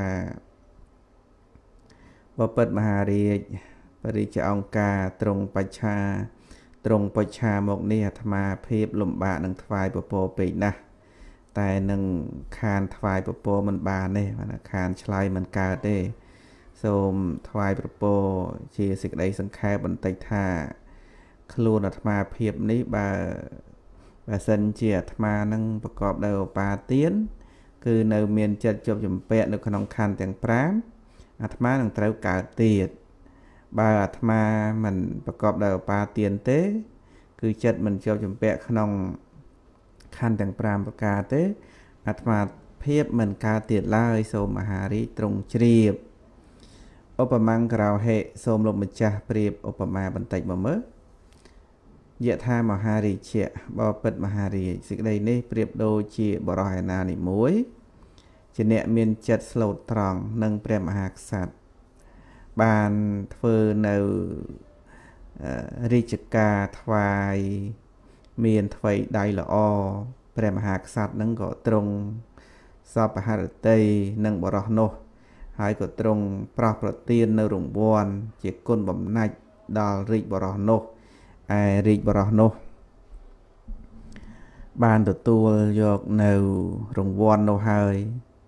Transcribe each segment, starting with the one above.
ថាបពិតមហារាជបរិជាអង្គការត្រង់បច្ឆាត្រង់បច្ឆាមកនេះអាត្មាភាពលំបាកនឹងថ្វាយពពពេកណាស់តែនឹងខានថ្វាយពពមិនបានទេបានខានឆ្លើយមិនកើតទេ សូមថ្វាយប្រពរជាសេចក្តីសង្ខេបបន្តិចថាខ្លួនអាត្មាភាពនេះបើបើសិនជាអាត្មានឹងប្រកបដោយឧបាទានគឺនៅមានចិត្តជាប់ចម្ពាក់នៅក្នុងខណ្ឌទាំង5អាត្មានឹងត្រូវកើតទៀតបើអាត្មាមិនប្រកបដោយឧបាទានទេ គឺចិត្តមិនជាប់ចម្ពាក់ក្នុងខណ្ឌទាំង5ប្រការទេ អាត្មាភាពមិនកើតទៀតឡើយសូមមហារាជទ្រង់ជ្រាបឧបមាក្រោហេ សូមលោកម្ចាស់ប្រៀបឧបមាបន្តិចមកមើលយថាមហារាជៈបពិតមហារាជសេចក្តីនេះប្រៀបដូចជា បរិហេណានីមួយជាអ្នកមានចិត្តស្លូតត្រង់និងព្រះមហាក្សត្របានធ្វើនៅរាជការថ្វាយមានថ្វីដៃល្អព្រះមហាក្សត្រនឹងក៏ទ្រង់សពហរតីនិងបរោះនោះ ហើយក៏ទ្រង់ប្រោះប្រទាននៅរង្វាន់ជាគុណបំណាច់ដល់រាជបរោះនោះឯរាជបរោះនោះ បានទទួលយកនៅរង្វាន់នោះហើយ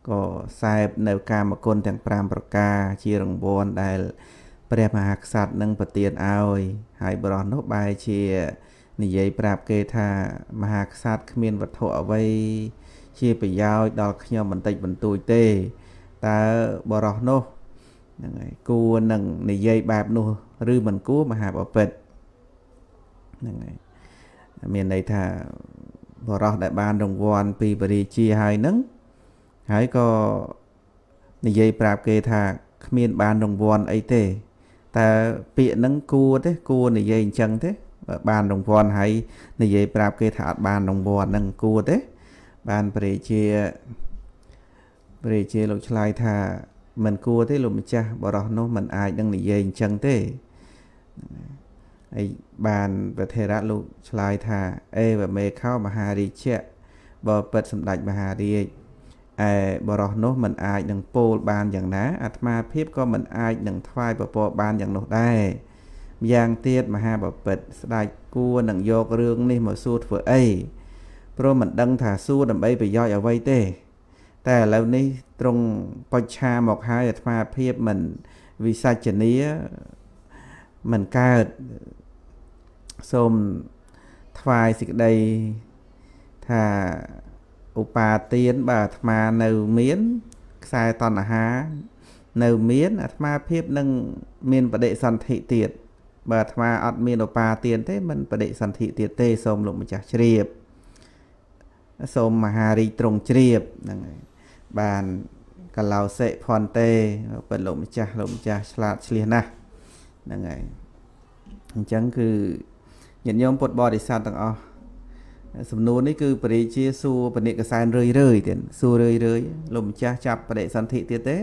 ក៏សែបនៅកាមគុណទាំង5ប្រការ ជារង្វាន់ដែល ព្រះមហាក្សត្រនឹងប្រទានឲ្យ ហើយបរោះនោះបែរជានិយាយប្រាប់គេថា មហាក្សត្រគ្មានវត្ថុអ្វី ជាប្រយោជន៍ដល់ខ្ញុំបន្តិចបន្តួចទេតើបរោះនោះហ្នឹងហើយគួរនឹងនិយាយបែបនោះឬមិនគួរមហាបពិត្រហ្នឹងហើយមានន័យថាបរោះដែលបានរង្វាន់ពីបរិជាហើយហ្នឹងហើយក៏និយាយប្រាប់គេថាគ្មានបានរង្វាន់អីទេតើពាក្យហ្នឹងគួរទេគួរនិយាយអញ្ចឹងទេបើបានរង្វាន់ហើយនិយាយប្រាប់គេថាអត់បានរង្វាន់ហ្នឹងគួរទេ បានព្រះជាព្រះជាលោកឆ្លើយថា មិនគួរទេលោកម្ចាស់បរោះនោះមិនអាចនឹងនិយាយអញ្ចឹងទេហ្នឹងហើយហើយបានវធរៈលោកឆ្លើយថាអេវមេខោមហារាជៈបើពិតសម្ដេចមហារាជឯបរោះនោះមិនអាចនឹងពោលបានយ៉ាងណាអាត្មាភាពក៏មិនអាចនឹងថ្វាយពពកបានយ៉ាងនោះដែរយ៉ាងទៀតមហាបពិតស្ដេចគួរនឹងយករឿងនេះមកសួរធ្វើអីព្រោះមិនដឹងថាសួរដើម្បីប្រយោជន៍អ្វីទេ តែឥឡូវនេះត្រង់បច្ឆាមកហើយអាត្មាភាពមិនវិសាចនាមិនកើតសូមថ្វាយសេចក្តីថាឧបាទានបើអាត្មានៅមានខ្សែតណ្ហា នៅមានអាត្មាភាពនឹងមានបដិសន្ធិទៀតបើអាត្មាអត់មានឧបាទាន ទេមិនបដិសន្ធិទៀតទេសូមលោកម្ចាស់ជ្រាបសូមមហារីកទ្រង់ជ្រាបហ្នឹងហើយបានកលោសិផនទេពិតលោកម្ចាស់លោកម្ចាស់ឆ្លាតឆ្លៀសណាស់ហ្នឹងហើយអញ្ចឹងគឺញាតិញោមពុទ្ធបរិស័ទទាំងអស់សំណួរនេះគឺពរិជាសួរពនិកសែនរឿយរឿយទៀតសួររឿយរឿយលោកម្ចាស់ចាប់បដិសន្ធិទៀតទេ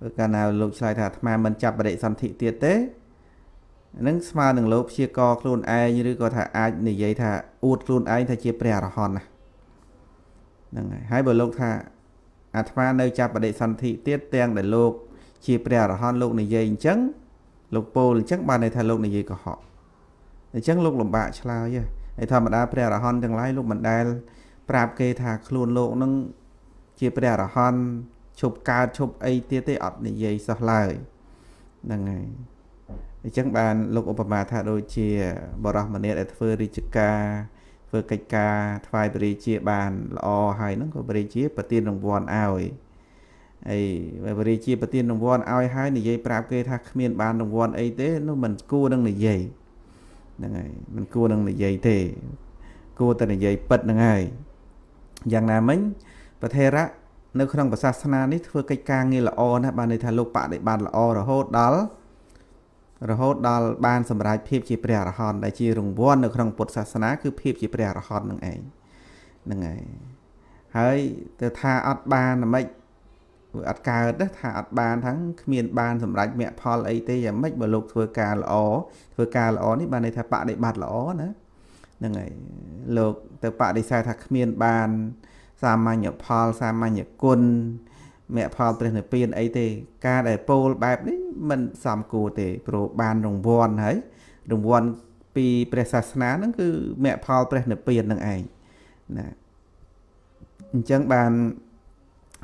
បើកាលណាលោកឆ្លើយថាអាត្មាមិនចាប់បដិសន្ធិទៀតទេនឹងស្មើនឹងលោកព្យាករខ្លួនឯងឬក៏ថាអាចនិយាយថាអួតខ្លួនឯងថាជាព្រះអរហន្តណាហ្នឹងហើយហើយបើលោកថាអាត្មានៅចាប់បដិសន្ធិទៀតទាំងដែលលោកជាព្រះអរហន្តលោកនិយាយអញ្ចឹងលោកពោលអញ្ចឹងបានន័យថាលោកនិយាយកុហកអញ្ចឹងលោកលំបាកឆ្លើយឯធម្មតាព្រះអរហន្តទាំងឡាយលោកមិនដែលប្រាប់គេថាខ្លួនលោកនឹងជាព្រះអរហន្តឈប់កើតឈប់អីទៀតទេអត់និយាយសោះឡើយហ្នឹងហើយអញ្ចឹងបាន លោកឧបមាថាដូចជា បរោះម្នាក់ដែលធ្វើរាជការធ្វើកិច្ចការថ្វាយព្រះរាជា បានល្អហើយហ្នឹងក៏ព្រះរាជាប្រទានរង្វាន់ឲ្យអីបរិជាប្រទានរង្វាន់ឲ្យហើយនិយាយប្រាប់គេថាគ្មាន បានរង្វាន់អីទេនោះមិនគួរនឹងនិយាយហ្នឹងហើយមិនគួរនឹងនិយាយទេ គួរតែនិយាយពិតហ្នឹងហើយយ៉ាងណាមិញប្រធេរៈនៅក្នុងប្រសាសនានេះធ្វើកិច្ចការងារល្អណាស់បានន័យថាលោកបដិបត្តិល្អរហូតដល់រហូតដល់បានសម្រេចភាពជាព្រះអរហន្តដែលជារង្វាន់នៅក្នុងពុទ្ធសាសនាគឺភាពជាព្រះអរហន្តនឹងឯងហ្នឹងហើយហើយទៅថាអត់បានមិនអត់កើតថាអត់បានថាគ្មានបាន សម្រាប់មគ្គផលអីទេយ៉ាងម៉េចបើលោកធ្វើការល្អធ្វើការល្អនេះបានន័យថាបដិបត្តិល្អណាហ្នឹងហើយលោកទៅបដិសេធថាគ្មានបានសាមញ្ញផលសាមញ្ញគុណមគ្គផលព្រះនិព្វានអីទេ ការដែលពោលបែបនេះមិនសមគួរទេព្រោះបានរង្វាន់ហើយរង្វាន់ពីព្រះសាសនាហ្នឹង គឺមគ្គផលព្រះនិព្វាននឹងឯងណាអញ្ចឹងបាន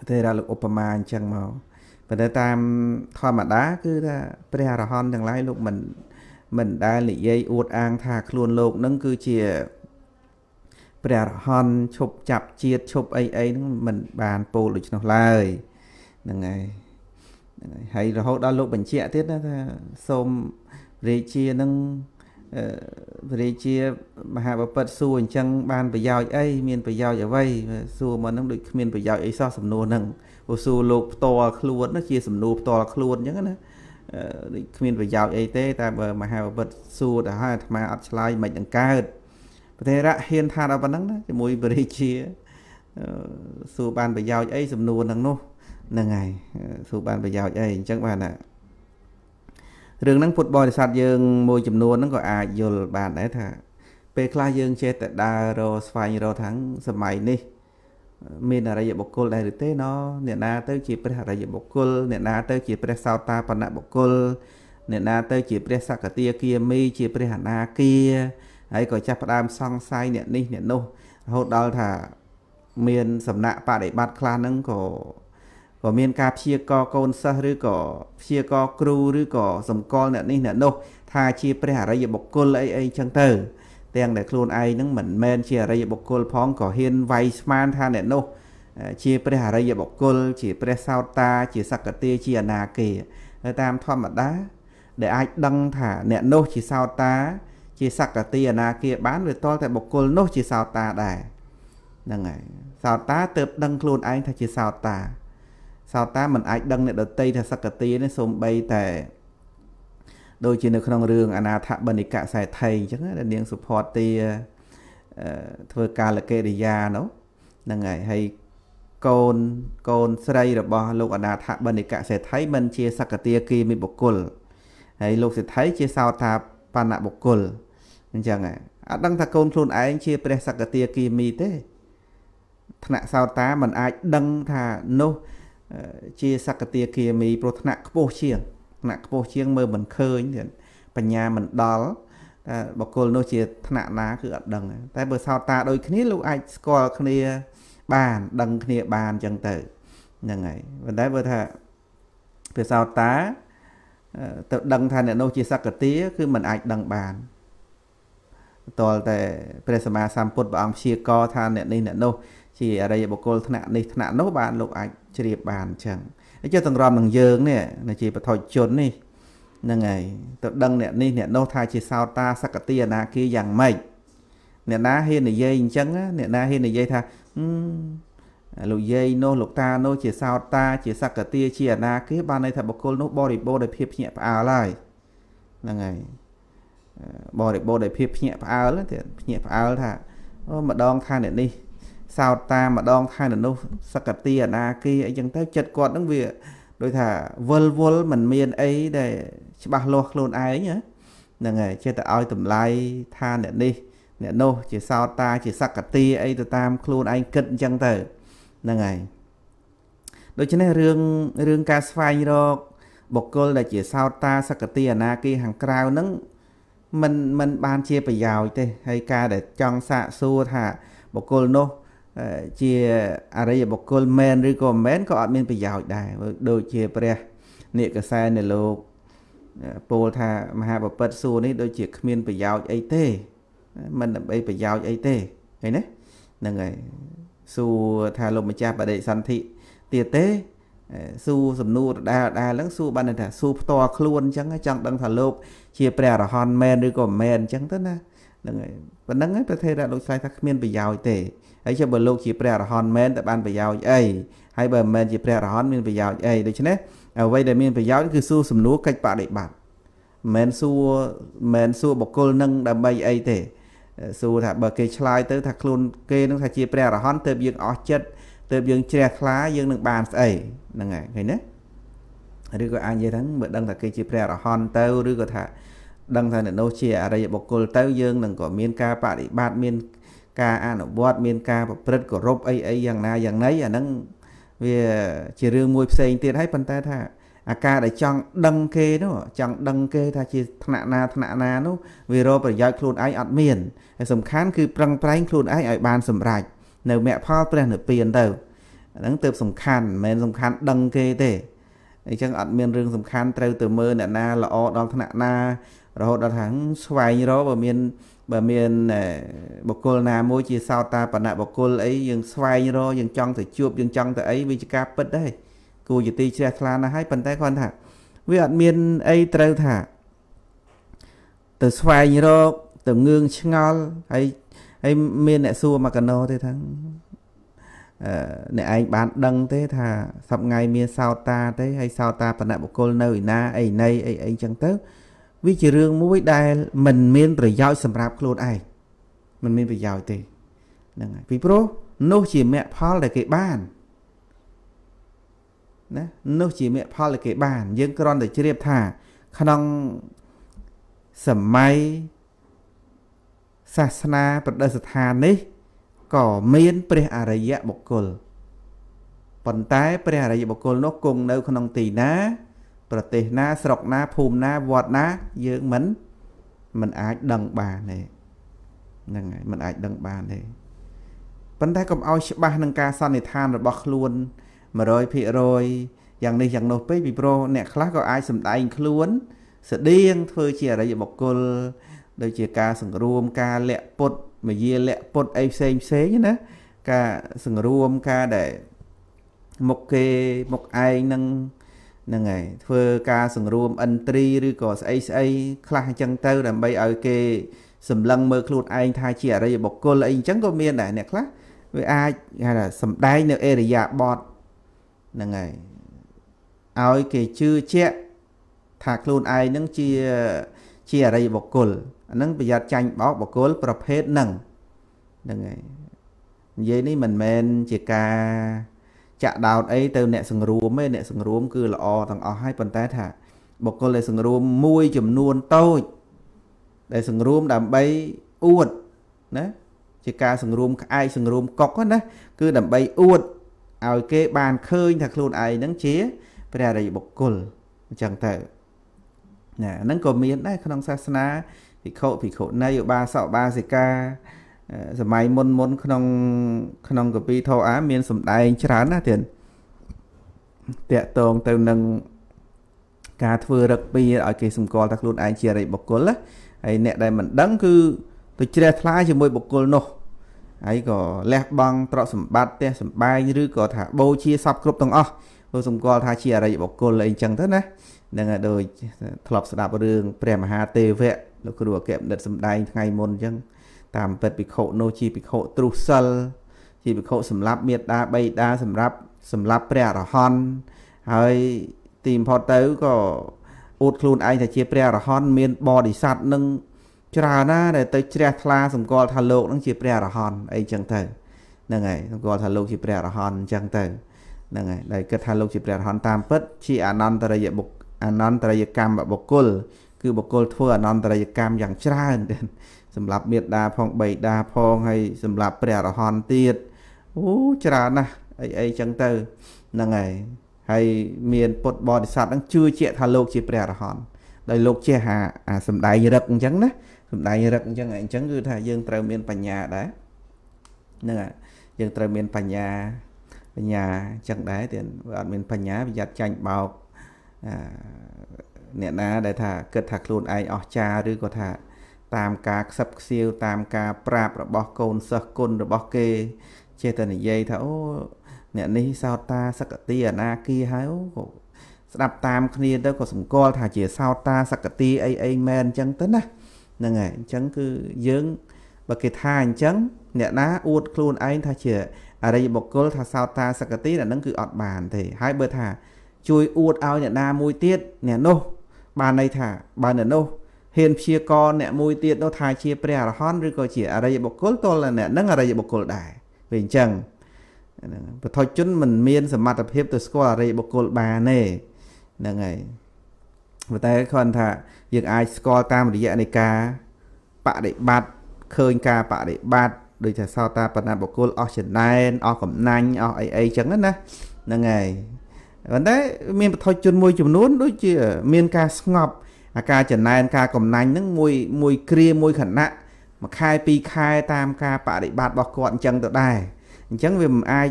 ទេរាលោកឧបមាអញ្ចឹងមកប៉ុន្តែតាមធម្មតាគឺថាព្រះអរហន្តទាំងឡាយលោកមិន មិនដែលនិយាយអួតអាង ថាខ្លួនលោកនឹង គឺជាព្រះអរហន្តឈប់ចាប់ជាតិឈប់អីអីហ្នឹងមិនបានពោលដូច្នោះឡើយហ្នឹងហើយហ្នឹងហើយហើយរហូតដល់លោកបញ្ជាក់ទៀតណាថា សូមរាជានឹងព្រះរាជាមហាបពិតសួរអញ្ចឹងបាន ប្រយោជន៍អីមានប្រយោជន៍អ្វីសួរមកហ្នឹងដូចគ្មានប្រយោជន៍អីសោះសំណួរហ្នឹងព្រោះសួរលោកផ្ទាល់ខ្លួនណាជាសំណួរផ្ទាល់ខ្លួនអញ្ចឹងណាដូចគ្មានប្រយោជន៍អីទេតែបើមហាបពិតសួរទៅហើយអាត្មាអត់ឆ្លើយមិននឹងកើត ប្រទេរៈហ៊ានថាដល់ប៉ុណ្ណឹងណាជាមួយព្រះរាជាសួរបាន ប្រយោជន៍អីសំណួរហ្នឹងនោះហ្នឹងហើយសួរបានប្រយោជន៍អីអញ្ចឹងបានណារឿងហ្នឹងពុទ្ធបរិស័ទយើងមួយចំនួនហ្នឹងក៏អាចយល់បានដែរថាពេលខ្លះយើងចេះតែដើររស្វែងរកថាសម័យនេះមានអរិយបុគ្គលដែរឬទេណអ្នកណា ទៅជាព្រះអរិយបុគ្គលអ្នកណាទៅជាព្រះសោតាបណៈបុគ្គលអ្នកណាទៅជាព្រះសកតាគាមីជាព្រះអនាគាហើយក៏ចាប់ផ្ដើមសង្ស័យអ្នកនេះអ្នកនោះរហូតដល់ថាមានសំណាក់បដិបត្តិខ្លះហ្នឹងក៏ក៏មានការព្យាករកូនសិស្សឬក៏ព្យាករគ្រូឬក៏សម្គាល់អ្នកនេះអ្នកនោះ ថាជាព្រះអរិយបុគ្គលអីអីចឹងទៅទាំងដែលខ្លួនឯងនឹងមិនមែនជាអរិយបុគ្គលផងក៏ហ៊ានវាយស្មាន ថាអ្នកនោះ ជាព្រះអរិយបុគ្គលជាព្រះសោតាជាសក្កទាជាអនាគេតាមធម្មតាដែលអាចដឹងថាអ្នកនោះ ជាសោតាជាសក្កតិអនាគាបានវាតលតែបុគ្គលនោះ ជាសោតាដែរហ្នឹងហើយសោតាទៅដឹងខ្លួនឯងថាជាសោតាសោតាមិនអាចដឹងអ្នកដតីថាសក្កទានេះសូម្បីតែដូចជានៅក្នុងរឿងអនាថបនិកៈសេដ្ឋីអញ្ចឹងណានាងសុផតទាធ្វើកាលកិរិយានោះហ្នឹងហើយហើយកូនកូនស្រី របស់លោកអនាថបនិកៈសេដ្ឋីមិនជា សក្កទាគីមិបុគ្គលហើយលោកសេដ្ឋីជាសោតាបណ្ណបុគ្គលអញ្ចឹងហ่ะអត់ដឹងថាកូនខ្លួនឯងជាព្រះសក្កទាគីមីទេថ្នាក់សោតាមិនអាចដឹងថានោះជា សកតាគាមីព្រោះថ្នាក់ខ្ពស់ជាងថ្នាក់ខ្ពស់ជាង មើលមិនឃើញបញ្ញាមិនដល់បកគលនោះជា ថ្នាក់ណា គឺអត់ដឹង តែបើសោតតាដូចគ្នាលោកអាចស្គាល់គ្នា បាន ដឹងគ្នាបានអញ្ចឹងទៅហ្នឹងហើយប៉ុន្តែបើថាភាសាតា ទៅ ដឹងថាអ្នកនោះជាសក្តិគឺមិនអាចដឹងបានតលតែ ព្រះសម្មាសម្ពុទ្ធព្រះអង្គព្យាករថាអ្នកនេះអ្នកនោះជាអរិយបុគ្គលថ្នាក់នេះថ្នាក់នោះបានលោកអាចជ្រាបបានអញ្ចឹងហើយចុះទាំងរំនឹងយើងនេះជាបថុជជននេះហ្នឹងហើយទៅដឹងអ្នកនេះអ្នកនោះថាជាសោតាសកតិអនាគាយ៉ាងម៉េចអ្នកណាហ៊ាននិយាយអញ្ចឹងអ្នកណាហ៊ាននិយាយថាលោកយាយនោះលោកតានោះជាសោតាជាសកតិជាអនាគាបានន័យថាបុគ្គលនោះបរិបូរដោយភាពភ្ញាក់ផ្អើលហើយហ្នឹងហើយបរិបូរដោយភាពភ្ញាក់ផ្អើលទៀតភ្ញាក់ផ្អើលថាអូម្ដងថាអ្នកនេះសោតតាម្ដងថែននោះសកតិអនាគីអីចឹងទៅចិត្តគាត់នឹងវាដូចថាវល់វល់មិនមានអីដែលច្បាស់លាស់ខ្លួនឯងហ្នឹងហើយចេះតែឲ្យតម្លៃថាអ្នកនេះ អ្នកនោះជាសោតតាជាសកតិអីទៅតាមខ្លួនឯងគិតអញ្ចឹងទៅហ្នឹងហើយដូច្នេះរឿងរឿងការស្វែងរកបុគ្គលដែលជាសោតតាសកតិអនាគីខាងក្រៅហ្នឹងមិនមិនបានជាប្រយោជន៍ទេហើយការដែលចង់សាកសួរថាបុគ្គលនោះជាអរិយបុគ្គលមែនឬក៏មិនមែនក៏អត់មានប្រយោជន៍ដែរដូចជាព្រះនាយកសែននៅលោកពោលថាមហាបពិតសួរនេះដូចជាគ្មានប្រយោជន៍អីទេ មិនដើម្បីប្រយោជន៍អីទេឃើញទេហ្នឹងហើយសួរថាលោកម្ចាស់បដិសន្ធិទៀតទេសួរសំណួរដដែលដដែលហ្នឹងសួរបានថាសួរផ្ទាល់ខ្លួនអញ្ចឹងចង់ដឹងថាលោកជាព្រះអរហន្តមែនឬក៏មិនមែនអញ្ចឹងទៅណាហ្នឹងហើយប៉ុណ្្នឹងឯងប្រទេសរលោកឆ្លើយថាគ្មានប្រយោជន៍ទេហើយចុះបើលោកជាព្រះអរហន្តមែនតើបានប្រយោជន៍អីហើយបើមិនមែនជាព្រះអរហន្តមានប្រយោជន៍អីដូច្នេះអ្វីដែលមានប្រយោជន៍គឺសួរសំណួរកិច្ចបដិបត្តិមិនសួរមិនសួរបុគ្គលនឹងដើម្បីអីទេសួរថាបើគេឆ្លើយទៅថាខ្លួនគេនឹងថាជាព្រះអរហន្តទើបយើងអស់ចិត្តទើបយើងជ្រះថ្លាយើងនឹងបានស្អីហ្នឹងហើយឃើញទេឬក៏អាចនិយាយថាបើ ដឹងថាគេជាព្រះអរហន្តទៅឬក៏ថាដឹងថានៅនោះជាអរិយបុគ្គលទៅ យើងនឹងក៏មានការបប្រតិបត្តិមានការអនុវត្តមាន ការប្រព្រឹត្តគោរពអីអីយ៉ាងណាយ៉ាងណីអាហ្នឹងវាជារឿងមួយផ្សេងទៀតហើយប៉ុន្តែថាអាការដែលចង់ដឹងគេនោះ ចង់ដឹងគេ ថាជាឋានៈណាឋានៈណានោះ វារកប្រយោជន៍ខ្លួនឯងអត់មានហើយសំខាន់គឺប្រឹងប្រែងខ្លួនឯងឲ្យបានសម្រេចនៅមគ្គផលព្រះនិព្វានទៅអាហ្នឹងទៅសំខាន់មិនមែនសំខាន់ ដឹងគេទេអញ្ចឹងអត់មានរឿងសំខាន់ត្រូវទៅមើលអ្នកណា ល្អដល់ឋានៈណារហូតដល់ថាស្វែងរកបើមានបើមានបុគ្គលណាមួយជាសោតាបណៈបុគ្គលអីយើងស្វែងរកយើងចង់ទៅជួបយើងចង់ទៅអីវាជាការពិតដែរគួរជាទីជ្រះថ្លាណាស់ហើយប៉ុន្តែគាត់ថា វាអត់មានអីត្រូវថា ទៅស្វែងរកទៅងឿងឆ្ងល់ហើយហើយមានអ្នកសួរមកកណោទេថាអឺអ្នកឯងបាន ដឹងទេ ថាសប្ងៃមានសោតាទេហើយសោតាបណៈបុគ្គលនៅឯណាអីណីអីអីចឹងទៅវាជារឿងមួយដែលមិនមានប្រយោជន៍សម្រាប់ខ្លួនឯងមិនមានប្រយោជន៍ទេហ្នឹងហើយពីព្រោះនោះជាមគ្គផលដែលគេបានណានោះជាមគ្គផលដែលគេបាន យើងគ្រាន់តែជ្រាបថា ក្នុងសម័យសាសនាប្រដិស្ថាននេះក៏មានព្រះអរិយបុគ្គលប៉ុន្តែព្រះអរិយបុគ្គលនោះគង់នៅក្នុងទីណាប្រទេសណាស្រុកណាភូមិណាវត្តណាយើងមិន មិនអាចដឹងបានទេហ្នឹងហើយមិនអាចដឹងបានទេប៉ុន្តែកុំឲ្យច្បាស់នឹងការសន្និដ្ឋានរបស់ខ្លួន100%យ៉ាងនេះយ៉ាងនោះពេកពីព្រោះអ្នកខ្លះក៏អាចសម្ដែងខ្លួន ស្តៀងធ្វើជាអរិយបុគ្គលដូចជាការ សង្រួមការលាក់ពុតមយាលាក់ពុតអីផ្សេងផ្សេងណាការសង្រួមការដែលមុខគេមុខឯងនឹងហ្នឹងហើយធ្វើការសង្រួមអិនទ្រីឬក៏ស្អីស្អីខ្លះអញ្ចឹងទៅ ដើម្បីឲ្យគេសម្លឹងមើលខ្លួនឯងថាជាអរិយបុគ្គលអីអញ្ចឹងក៏មានដែរអ្នកខ្លះវាអាចគេថាសំដែងនៅអេរិយាបតហ្នឹងហើយឲ្យគេជឿជាក់ថាខ្លួនឯងហ្នឹងជាជាអរិយបុគ្គលអាហ្នឹងប្រយ័ត្នចាញ់បោកបុគ្គលប្រភេទហ្នឹងហ្នឹងហើយនិយាយនេះមិនមែនជាការចាក់ដោតអីទៅអ្នកសង្រួមឯអ្នក សង្រួម គឺល្អទាំងអស់ហើយប៉ុន្តែថា បុគ្គលដែលសង្រួមមួយចំនួនតូចដែលសង្រួមដើម្បីអួតណាជាការសង្រួមក្អែកសង្រួមកុកណាគឺដើម្បីអួតឲ្យគេ បានឃើញ ថាខ្លួនឯងហ្នឹងជាព្រះរាជបុគ្គលអញ្ចឹងទៅណាហ្នឹងក៏មានដែរក្នុងសាសនាភិក្ខុភិក្ខុនីឧបាសកឧបាសិកាសម័យមុនមុនក្នុងក្នុងកពីធោអា មានសម្ដែងច្រើនណាស់ទៀតតកតងទៅនឹងការធ្វើរឹកពីឲ្យគេសម្គាល់ថាខ្លួនឯងជារិយបុគ្គលណាហើយអ្នកដែលមិនដឹងគឺទៅជ្រះថ្លាជាមួយបុគ្គលនោះហើយក៏លះបង់ទ្រព្យសម្បត្តិផ្ទះសម្បែងឬក៏ថាបូជាសពគ្រប់ទាំងអស់ទៅសម្គាល់ថាជាអរិយបុគ្គលអីចឹងទៅណានឹងដូចធ្លាប់ស្ដាប់រឿងព្រះមហាទេវៈលោកគ្រូអគ្គបណ្ឌិតសម្ដែងថ្ងៃមុនអញ្ចឹងតាមពិតភិក្ខុនោះជាភិក្ខុទ្រុសិលជាភិក្ខុសម្រាប់មេត្តាបៃតាសម្រាប់សម្រាប់ព្រះអរហន្តហើយទីបំផុតទៅក៏អួតខ្លួនឯងថាជា ព្រះអរហន្តមានបរិស័ទនឹងច្រើនណាដែលទៅជ្រះថ្លាសម្គាល់ថាលោកនឹងជាព្រះអរហន្តអីចឹងទៅហ្នឹងហើយសម្គាល់ថាលោកជាព្រះអរហន្តអញ្ចឹងទៅហ្នឹងហើយដែលគិតថាលោកជាព្រះអរហន្តតាមពិតជាអនន្តរិយបុគ្គអនន្តរិយកម្មបុគ្គលគឺបុគ្គលធ្វើអនន្តរិយកម្មយ៉ាងច្រើនសម្រាប់មេត្តាផងបៃតាផងហើយសម្រាប់ព្រះអរហន្តទៀតអូច្រើនណាស់អីអីចឹងទៅហ្នឹងហើយហើយមានពុទ្ធបរិស័ទហ្នឹងជឿជាក់ថាលោក ជាព្រះអរហន្តដោយលោក ជាអាអាសំដែងរឹកអញ្ចឹងណាសំដែងរឹកអញ្ចឹងអញ្ចឹងគឺថាយើងត្រូវមានបញ្ញាដែរហ្នឹងហើយយើងត្រូវមានបញ្ញា បញ្ញាអញ្ចឹងដែរទៀតវាអត់មានបញ្ញាប្រយ័ត្នចាញ់បោកអ្នកណា ដែលថាគិតថាខ្លួនឯងអស្ចារ្យឬក៏ថាតាមការខ្សឹបខ្សៀវតាមការប្រាប់របស់កូនសិស្សគុណរបស់គេចេះតែនិយាយថាអូអ្នកនេះសោតតាសកតិអនាគាហើយអូស្ដាប់តាមគ្នាទៅក៏សម្គាល់ថាជាសោតតាសកតិអីអីមែនអញ្ចឹងទៅណាហ្នឹងហើយអញ្ចឹងគឺយើងបើគេថាអញ្ចឹងអ្នកណា អួតខ្លួនឯងថាជាអរិយបុគ្គលថាសោតតាសកតិហ្នឹងគឺអត់បានទេហើយបើថា ជួយអួតឲ្យអ្នកណាមួយទៀតអ្នកនោះបានន័យថាបើអ្នកនោះហ៊ានព្យាករអ្នកមួយទៀតនោះថាជាព្រះអរហន្តឬក៏ជាអរិយបុគ្គលទល់តែអ្នកនឹងអរិយបុគ្គលដែរវាអញ្ចឹងពុទ្ធជនមិនមានសមត្ថភាពទៅស្គាល់អរិយបុគ្គលបានទេហ្នឹងហើយប៉ុន្តែគាត់ថាយើងអាចស្គាល់តាមរយៈនៃការបដិបត្តិឃើញការបដិបត្តិដូចថាសោតាបណ្ណបុគ្គលអស់ចំណែនអស់កំណាញ់អស់អីអីចឹងណាហ្នឹងហើយប៉ុន្តែមានពុទ្ធជនមួយចំនួន ដូចជាមានការស្ងប់អាការចំណែនការកំណាញ់ហ្នឹងមួយមួយគ្រាមួយខណៈមួយខែពីរខែតាមការបប្រតិបត្តិរបស់គាត់អញ្ចឹងទៅដែរអញ្ចឹងវាមិនអាច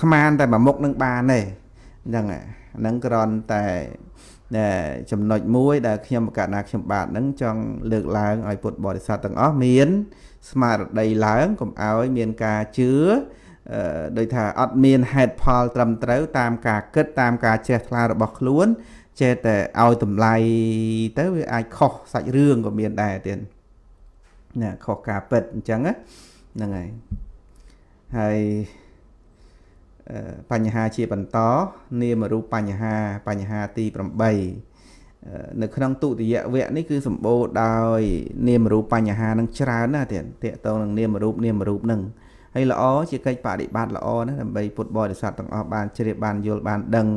ស្មានតែមួយមុខនឹងបានទេហ្នឹងហ្នឹងគ្រាន់តែចំណុចមួយដែលខ្ញុំបកណាខ្ញុំបាទហ្នឹងចង់លើកឡើងឲ្យពុទ្ធបរិស័ទទាំងអស់មាន ស្មារតីឡើងកុំឲ្យមានការជឿដោយថាអត់មានហេតុផល ត្រឹមត្រូវតាមការគិតតាមការជ្រះថ្លារបស់ខ្លួនចេះតែឲ្យតម្លៃទៅវាអាចខុសសាច់រឿងក៏មានដែរទៀតណាខុសការពិតអញ្ចឹងហ្នឹងហើយហើយបញ្ហាជាបន្ត នាមរូបបញ្ហាបញ្ហាទី8នៅ ក្នុងទុតិយវៈនេះគឺសម្បូរដោយ នាមរូបបញ្ហានឹងច្រើនណាស់ទៀតតកតងនឹងនាមរូបនាមរូបនឹងហើយល្អជាកិច្ចបប្រតិបត្តិល្អណាស់ដើម្បីពុទ្ធបរិស័ទទាំងអស់បានជ្រាបបានយល់បានដឹង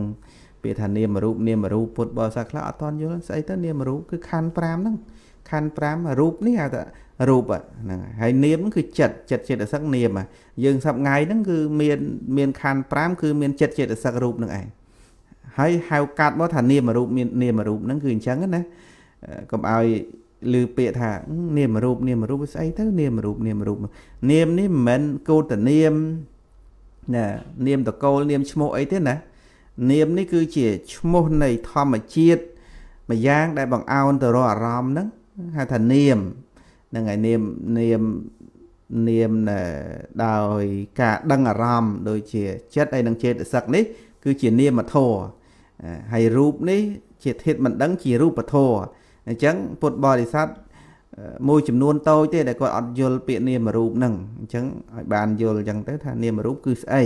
ពាក្យថានាមរូបនាមរូបពុទ្ធបរិស័ទខ្លះអត់តន់យល់ស្អីទៅនាមរូបគឺខណ្ឌ5ហ្នឹងខណ្ឌ5រូបនេះហៅថារូបហ្នឹងហើយនាមគឺចិត្តចិត្តចេតសិកនាមយើងសប្ងៃហ្នឹងគឺមានមានខណ្ឌ5គឺមានចិត្តចេតសិករូបហ្នឹងឯងហើយហៅកាត់មកថានាមរូបមាននាមរូបហ្នឹងគឺអញ្ចឹងណាកុំឲ្យឮពាក្យថានាមរូបនាមរូបស្អីទៅនាមរូបនាមរូបនាមនេះមិនមែនកោតនាមណានាមតកូលនាមឈ្មោះអីទេណានាមនេះគឺជាឈ្មោះនៃធម្មជាតិមួយយ៉ាងដែលបង្អោនទៅរកអារម្មណ៍ហ្នឹងហៅថានាមហ្នឹងហើយនាមនាមនាមដោយការដឹងអារម្មណ៍ដូចជាចិត្តហើយនិងចេតសិកនេះគឺជានាមធម៌ហើយរូបនេះ ជាធាតុមិនដឹងជារូបធម៌អញ្ចឹងពុទ្ធបរិស័ទមួយ ចំនួនតូចទេដែលគាត់អត់យល់ពាក្យនាមរូបហ្នឹងអញ្ចឹងឲ្យបានយល់អញ្ចឹងទៅថានាមរូបគឺស្អី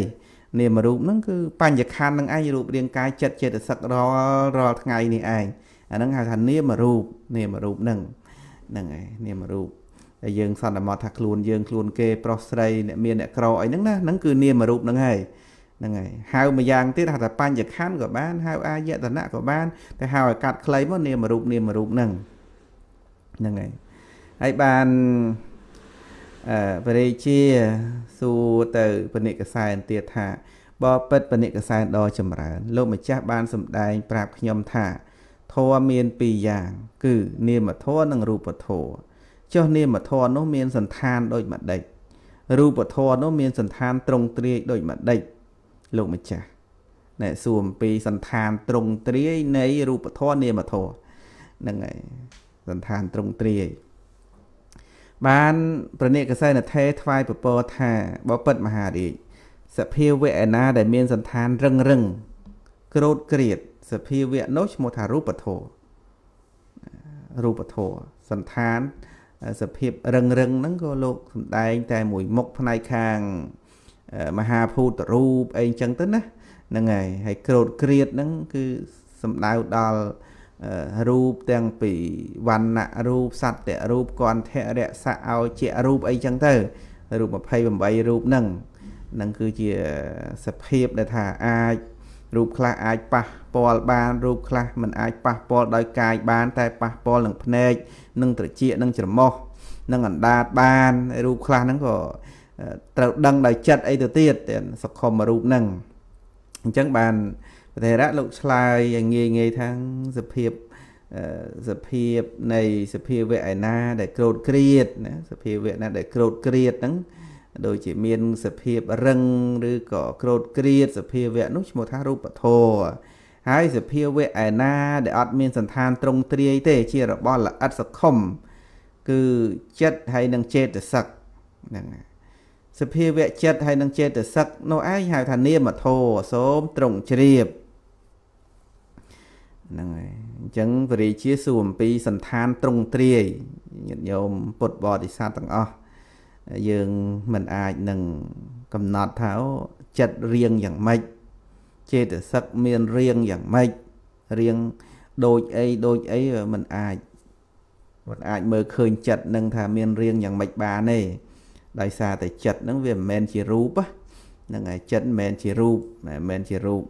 នាមរូបហ្នឹងគឺបញ្ញខណ្ឌនឹងឯងរូបរាង កាយចិត្តចេតសិករាល់រាល់ថ្ងៃនេះឯងអាហ្នឹងហៅថានាមរូបនាមរូបហ្នឹងហ្នឹងឯងនាមរូបតែយើងសន្មតថាខ្លួន យើងខ្លួនគេប្រុសស្រីអ្នកមានអ្នកក្រអីហ្នឹងណាហ្នឹងគឺនាមរូបហ្នឹងហើយហ្នឹងហើយហៅមួយយ៉ាងទៀតហៅថាបញ្ញខណ្ឌក៏បានហៅអាយតនៈក៏បានតែហៅឲ្យកាត់ខ្លីមកនាមរូបនាមរូបហ្នឹងហ្នឹងហើយហើយបានបរិជាសួរទៅពនិកសែនទៀតថាបបិទ្ធពនិកសែនដ៏ចម្រើន លោកម្ចាស់បានសម្ដែងប្រាប់ខ្ញុំថាធម៌មានពីរយ៉ាង គឺនាមធម៌និងរូបធម៌ចុះនាមធម៌នោះមានសន្តានដូចម្ដេចរូបធម៌នោះមានសន្តានត្រង់ត្រីយដូចម្ដេចលោកម្ចាស់ណែសួរអំពីសន្តានត្រង់ត្រីយនៃរូបធម៌នាមធម៌ហ្នឹងហើយសន្តានត្រង់ត្រីយបានព្រះនេកសិណថេថ្វាយពពរថាបពិតមហារាជសភាវៈឯណាដែល មានសន្តានរឹងរឹងក្រោតក្រៀតសភាវៈនោះឈ្មោះថារូបធោរូបធោសន្តាន សភាពរឹងរឹងហ្នឹងក៏លោកសំដែង តែមួយមុខផ្នែកខាងមហាភូតរូបអីចឹងទៅណាហ្នឹងហើយហើយក្រោតក្រៀតហ្នឹងគឺសំដៅដល់រូបទាំងពីវណ្ណៈរូបសត្វរូបគន្ធរស័កឲ្យជារូបអីចឹងទៅរូប28រូបហ្នឹងនឹងគឺជាសភាពដែលថាអាចរូបខ្លះអាចប៉ះពាល់បាន រូបខ្លះមិនអាចប៉ះពាល់ដោយកាយបាន តែប៉ះពាល់នឹងភ្នែកនឹងត្រចៀកនឹងច្រមុះនឹងអណ្ដាតបានរូបខ្លះហ្នឹងក៏ត្រូវដឹងដោយចិត្តអីទៅទៀតសុខុមរូបហ្នឹងអញ្ចឹងបានអឺប្រធារៈលោកឆ្លើយឲ្យងាយងាយថាសភាពសភាពនៃសភាវៈឯណា ដែលក្រោតក្រៀតណាសភាវៈណាដែលក្រោតក្រៀតហ្នឹងដូចជាមានសភាពរឹងឬក៏ក្រោតក្រៀតសភាវៈនោះឈ្មោះថារូបធម៌ហើយសភាវៈឯណា ដែលអត់មានសន្តានត្រង់ទ្រាយទេ ជារបស់ល្អិតសខុមគឺចិត្តហើយនឹងចេតសិកហ្នឹងសភាវៈចិត្តហើយនឹងចេតសិកនោះឯងហៅថានាមធម៌សូមត្រង់ជ្រាបហ្នឹងហើយអញ្ចឹងពរាជាសួរអំពីសន្តានត្រង់ត្រាយញាតិញោមពុទ្ធបរិស័ទទាំងអស់យើងមិនអាចនឹងកំណត់ថាអូចិត្តរៀងយ៉ាងម៉េចចេតសិកមានរៀងយ៉ាងម៉េចរៀងដូចអីដូចអីมันអាចมันអាចមើលឃើញចិត្តនឹងថាមានរៀងយ៉ាងម៉េចបានទេដោយសារតែចិត្តនឹងវាមិនមែនជារូបហ្នឹងហើយចិត្តមិនមែនជារូបមិនមែនជារូប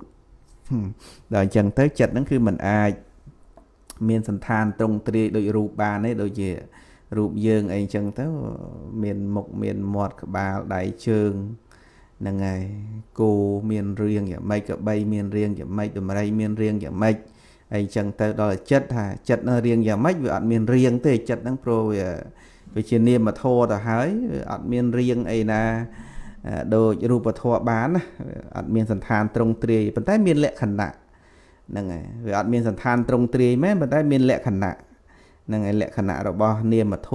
ដល់អញ្ចឹងទៅចិត្តហ្នឹងគឺมันអាចមានសន្តានត្រង់ត្រីដូចរូបបានទេដូចជារូបយើងអីអញ្ចឹងទៅមានមុខមានមាត់ក្បាលដៃជើងហ្នឹងហើយគោមានរាងយ៉ាងម៉េចក្របីមានរាងយ៉ាងម៉េចដំរីមានរាងយ៉ាងម៉េចអីចឹងទៅដល់ចិត្តថាចិត្តនៅរាងយ៉ាងម៉េចវាអត់មានរាងទេចិត្តហ្នឹងព្រោះវាវាជានាមធម៌ទៅហើយអត់មានរាងអីណាដូចរូបធម៌បានណាអត់មានសន្តានត្រង់ទ្រាយប៉ុន្តែមានលក្ខណៈហ្នឹងហើយវាអត់មានសន្តានត្រង់ទ្រាយមែនប៉ុន្តែមានលក្ខណៈហ្នឹងហើយលក្ខណៈរបស់ នាមធ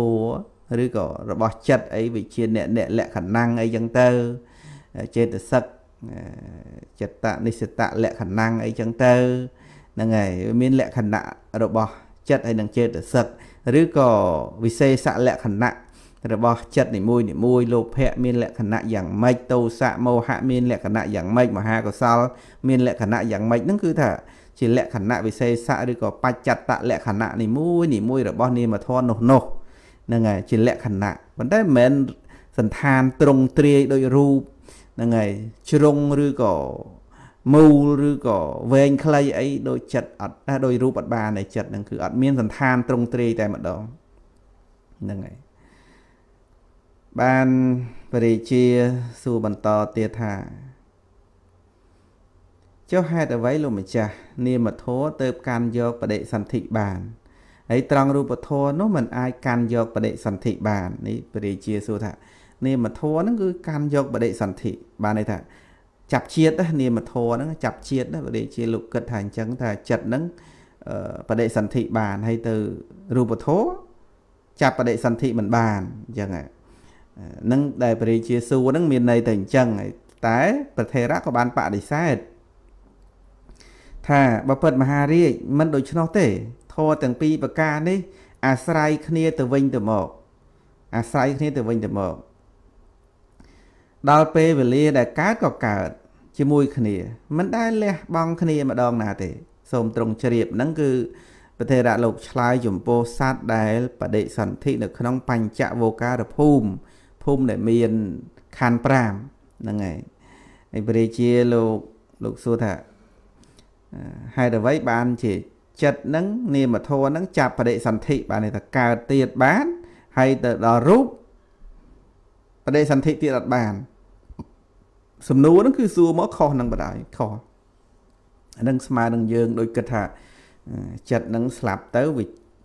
ម៌ឬក៏របស់ចិត្តអីវិជាអ្នកអ្នកលក្ខណងអីចឹងទៅចេតសិកចិត្តនិសតលក្ខណងអីចឹងទៅហ្នឹងហើយមានលក្ខណៈរបស់ចិត្តហើយនឹងចេតសិកឬក៏វិសេសលក្ខណៈរបស់ចិត្តនីមួយនីមួយលោភៈមានលក្ខណៈយ៉ាងម៉េចទោសៈមោហៈមានលក្ខណៈយ៉ាងម៉េចមហាកុសលមានលក្ខណៈយ៉ាងម៉េចហ្នឹងគឺថាជាលក្ខណៈវិសេសៈឬក៏បច្ចត្តលក្ខណៈនីមួយនីមួយរបស់ នាមធម៌នោះនោះហ្នឹងហើយជាលក្ខណៈប៉ុន្តែមិនមែនសន្តានត្រង់ទ្រាយដោយរូបហ្នឹងហើយជ្រុងឬក៏មូលឬក៏វែងខ្លីអីដោយចិត្តអត់ដោយរូបអត់បានឯចិត្តហ្នឹងគឺអត់មានសន្តានត្រង់ទ្រាយតែម្ដងហ្នឹងហើយបានបរិជាសួរបន្តទៀតថាចុះហេតុអ្វីលោកម្ចាស់នាមធម៌ទៅកាន់យកបដិសន្ធិបានហើយត្រង់រូបធម៌នោះมันអាចកាន់យកបដិសន្ធិបាន នេះបរិជាសួរថានាមធម៌ហ្នឹងគឺកាន់យកបដិសន្ធិបានន័យថាចាប់ជាតិនាមធម៌ហ្នឹងចាប់ជាតិបរិជាលោកគិតថាអញ្ចឹងថាចិត្តហ្នឹងបដិសន្ធិបាន ហើយទៅរូបធម៌ចាប់បដិសន្ធិមិនបានអញ្ចឹងហ្នឹងនឹងដែលព្រះរាជាសួរនឹងមានន័យតែអញ្ចឹងតែ ប្រធេរៈក៏បានបដិសេធថាបើពិតមហារាជមិនដូច្នោះទេធម៌ទាំងពីរប្រការនេះអាស្រ័យគ្នា ទៅវិញទៅមក អាស្រ័យគ្នាទៅវិញទៅមកដល់ពេលវេលាដែលកើតក៏កើត ជាមួយគ្នា មិនដែលលះបង់គ្នាម្ដងណាទេ សូមត្រង់ជ្រាបហ្នឹងគឺប្រធេរៈលោកឆ្លើយចំពោះសัตว์ដែលបដិសន្ធិនៅ ក្នុង បញ្ចវោការភូមិភូមិដែលមានខណ្ឌ5ហ្នឹងហើយហើយព្រះរាជាលោកលោកសួរថាហេតុអ្វីបាន ជា ចិត្តហ្នឹងនាមធម៌ហ្នឹងចាប់បដិសន្ធិបានថាកើតទៀតបាន ហើយទៅដល់រូបបដិសន្ធិទៀតអត់បាន សំណួរហ្នឹងគឺសួរមកខុសនឹងបដាយខុសអានឹងស្មើនឹងយើងដូចគិតថាចិត្តនឹងស្លាប់ទៅវា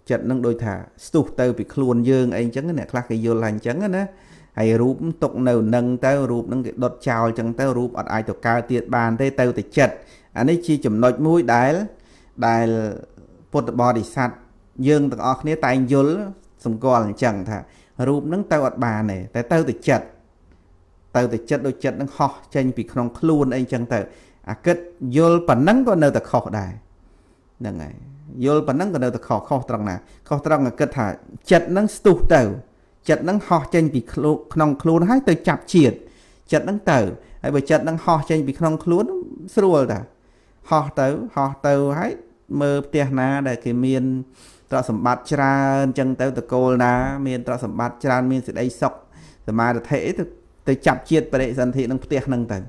ចិត្តនឹងដូចថាស្ទុះទៅពីខ្លួនយើងអីចឹងអ្នកខ្លះគេយល់ថាអញ្ចឹងណាហើយរូបຕົកនៅនឹងទៅរូបនឹងគេដុតចោលចឹងទៅរូបអត់អាចទៅកើតទៀតបាន ទេទៅតែចិត្តអានេះជា ចំណុចមួយដែលដែលពុទ្ធបរិស័ទយើងទាំងអស់គ្នាតែងយល់សម្គាល់អញ្ចឹងថារូបនឹងទៅអត់បានទេតែទៅតែចិត្តទៅតែចិត្តដូចចិត្តនឹងហោះចេញ ពីក្នុងខ្លួនអីចឹងទៅ អាគិតយល់ប៉ុណ្ណឹងក៏នៅតែខុសដែរហ្នឹងហើយយល់ប៉ុណ្ណឹងក៏នៅតែខុសខុសត្រង់ណាខុសត្រង់អាគិតថាចិត្តនឹងស្ទុះទៅចិត្តនឹងហោះចេញពីខ្លួនក្នុងខ្លួនហើយទៅចាប់ជាតិចិត្តនឹងទៅហើយបើចិត្តនឹងហោះចេញពីក្នុងខ្លួនស្រួលតាហោះទៅហោះទៅហើយមើលផ្ទះណាដែលគេមានទ្រព្យសម្បត្តិច្រើនអញ្ចឹងទៅតកូលណា មានទ្រព្យសម្បត្តិច្រើន មានសេចក្តីសុខសមាធិទៅទៅចាប់ជាតិបរិសន្ធិនឹងផ្ទះនឹងទៅ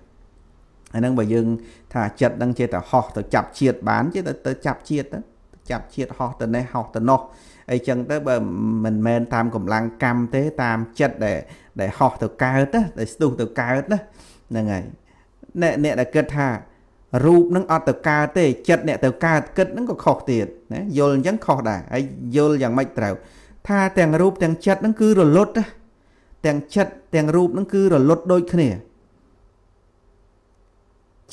អានឹងបើយើង ថាចិត្តនឹងចេះតែហោះទៅចាប់ជាតិបានចេះតែទៅចាប់ជាតិទៅចាប់ជាតិហោះទៅនេះហោះទៅនោះអីចឹងទៅបើមិនមែនតាមកម្លាំងកម្មទេតាមចិត្តដែលដែលហោះទៅកើតណាដែលស្ទុះទៅកើតណាហ្នឹងហើយអ្នកអ្នកដែលគិតថារូបនឹងអត់ទៅកើតទេចិត្តអ្នកទៅកើតគិតនឹងក៏ខុសទៀតណាយល់អញ្ចឹងខុសដែរហើយយល់យ៉ាងម៉េចត្រូវ ថា ទាំងរូបទាំងចិត្តនឹងគឺរលត់ណាទាំងចិត្តទាំងរូបនឹងគឺរលត់ដូចគ្នា